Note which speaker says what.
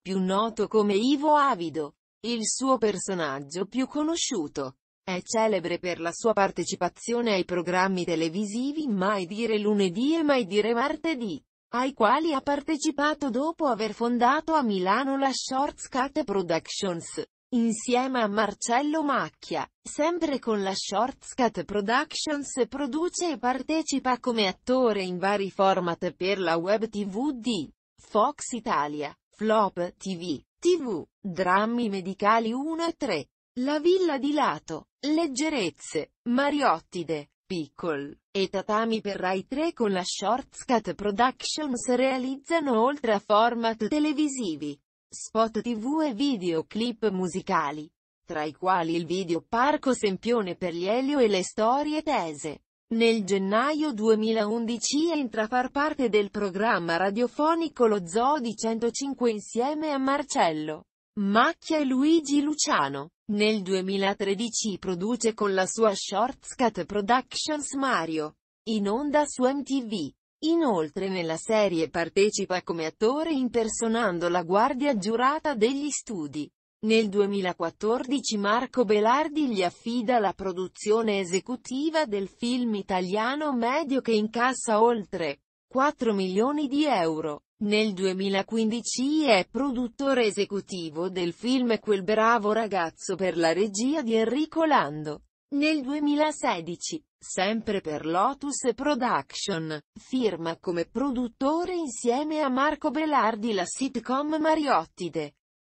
Speaker 1: più noto come Ivo Avido. Il suo personaggio più conosciuto. È celebre per la sua partecipazione ai programmi televisivi Mai dire lunedì e Mai dire martedì, ai quali ha partecipato dopo aver fondato a Milano la Shortscut Productions, insieme a Marcello Macchia. Sempre con la Shortscut Productions produce e partecipa come attore in vari format per la web tv di Fox Italia. Flop TV, TV, Drammi Medicali 1 e 3, La Villa di Lato, Leggerezze, Mariottide, Piccol, e Tatami per Rai 3 con la Shortcut Productions realizzano oltre a format televisivi, spot tv e videoclip musicali, tra i quali il video Parco Sempione per gli Elio e le storie tese. Nel gennaio 2011 entra a far parte del programma radiofonico Lo Zoo di 105 insieme a Marcello Macchia e Luigi Luciano. Nel 2013 produce con la sua Shortcut Productions Mario, in onda su MTV. Inoltre nella serie partecipa come attore impersonando la guardia giurata degli studi. Nel 2014 Marco Belardi gli affida la produzione esecutiva del film italiano medio che incassa oltre 4 milioni di euro. Nel 2015 è produttore esecutivo del film Quel bravo ragazzo per la regia di Enrico Lando. Nel 2016, sempre per Lotus Production, firma come produttore insieme a Marco Belardi la sitcom Mariottide.